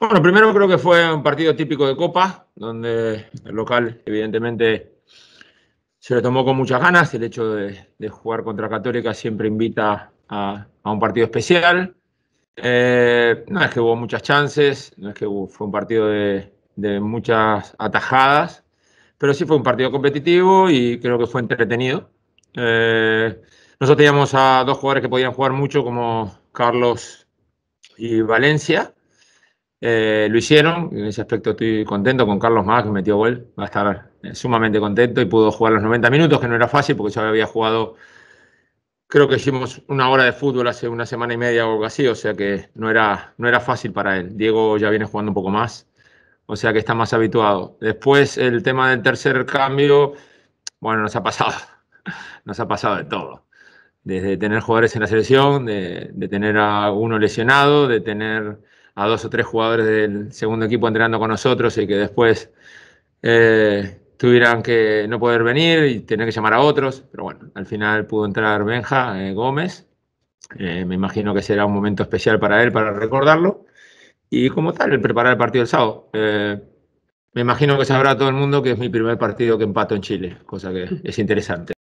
Bueno, primero creo que fue un partido típico de Copa, donde el local evidentemente se lo tomó con muchas ganas. El hecho de, jugar contra Católica siempre invita a, un partido especial. Eh, no es que hubo muchas chances, no es que fue un partido de, muchas atajadas, pero sí fue un partido competitivo y creo que fue entretenido. Eh, nosotros teníamos a dos jugadores que podían jugar mucho, como Carlos y Valencia, eh, lo hicieron, en ese aspecto estoy contento con Carlos Más, metió gol, va a estar eh, sumamente contento y pudo jugar los 90 minutos, que no era fácil porque ya había jugado, creo que hicimos una hora de fútbol hace una semana y media o algo así, o sea que no era, no era fácil para él. Diego ya viene jugando un poco más, o sea que está más habituado. Después el tema del tercer cambio, bueno, nos ha pasado, nos ha pasado de todo desde tener jugadores en la selección, de, tener a uno lesionado, de tener a dos o tres jugadores del segundo equipo entrenando con nosotros y que después eh, tuvieran que no poder venir y tener que llamar a otros. Pero bueno, al final pudo entrar Benja eh, Gómez. Eh, me imagino que será un momento especial para él, para recordarlo. Y como tal, el preparar el partido del sábado. me imagino que sabrá todo el mundo que es mi primer partido que empato en Chile, cosa que es interesante.